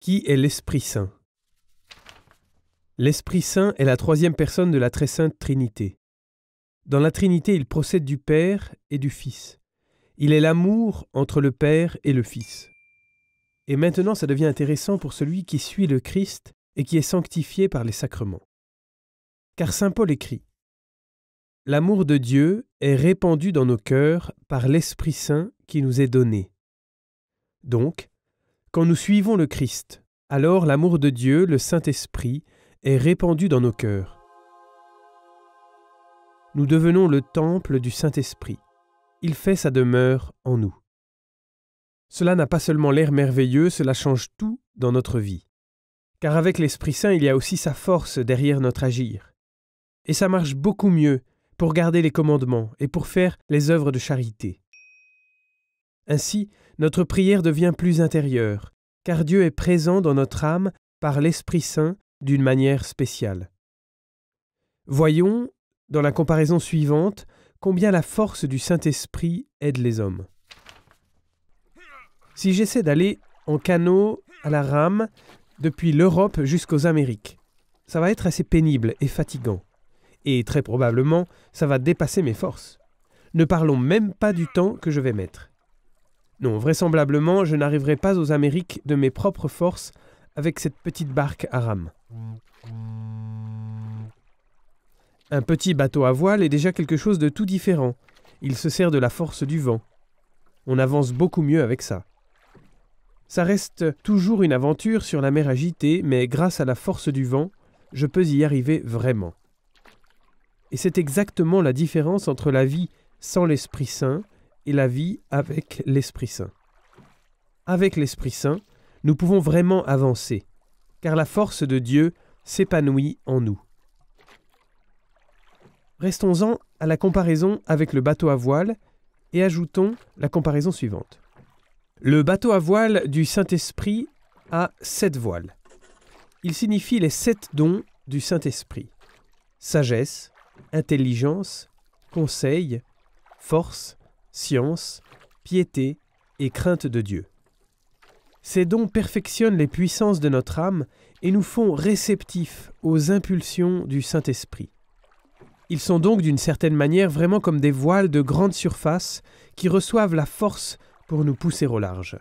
Qui est l'Esprit Saint L'Esprit Saint est la troisième personne de la très sainte Trinité. Dans la Trinité, il procède du Père et du Fils. Il est l'amour entre le Père et le Fils. Et maintenant, ça devient intéressant pour celui qui suit le Christ et qui est sanctifié par les sacrements. Car Saint Paul écrit L'amour de Dieu est répandu dans nos cœurs par l'Esprit Saint qui nous est donné. Donc, quand nous suivons le Christ, alors l'amour de Dieu, le Saint-Esprit, est répandu dans nos cœurs. Nous devenons le temple du Saint-Esprit. Il fait sa demeure en nous. Cela n'a pas seulement l'air merveilleux, cela change tout dans notre vie. Car avec l'Esprit Saint, il y a aussi sa force derrière notre agir. Et ça marche beaucoup mieux pour garder les commandements et pour faire les œuvres de charité. Ainsi, notre prière devient plus intérieure, car Dieu est présent dans notre âme par l'Esprit Saint d'une manière spéciale. Voyons, dans la comparaison suivante, combien la force du Saint-Esprit aide les hommes. Si j'essaie d'aller en canot à la rame depuis l'Europe jusqu'aux Amériques, ça va être assez pénible et fatigant et très probablement ça va dépasser mes forces. Ne parlons même pas du temps que je vais mettre. Non, vraisemblablement, je n'arriverai pas aux Amériques de mes propres forces avec cette petite barque à rame. Un petit bateau à voile est déjà quelque chose de tout différent. Il se sert de la force du vent. On avance beaucoup mieux avec ça. Ça reste toujours une aventure sur la mer agitée, mais grâce à la force du vent, je peux y arriver vraiment. Et c'est exactement la différence entre la vie sans l'Esprit Saint et la vie avec l'Esprit Saint. Avec l'Esprit Saint, nous pouvons vraiment avancer, car la force de Dieu s'épanouit en nous. Restons-en à la comparaison avec le bateau à voile et ajoutons la comparaison suivante. Le bateau à voile du Saint-Esprit a sept voiles. Il signifie les sept dons du Saint-Esprit. Sagesse, intelligence, conseil, force, science, piété et crainte de Dieu. Ces dons perfectionnent les puissances de notre âme et nous font réceptifs aux impulsions du Saint-Esprit. Ils sont donc d'une certaine manière vraiment comme des voiles de grande surface qui reçoivent la force pour nous pousser au large.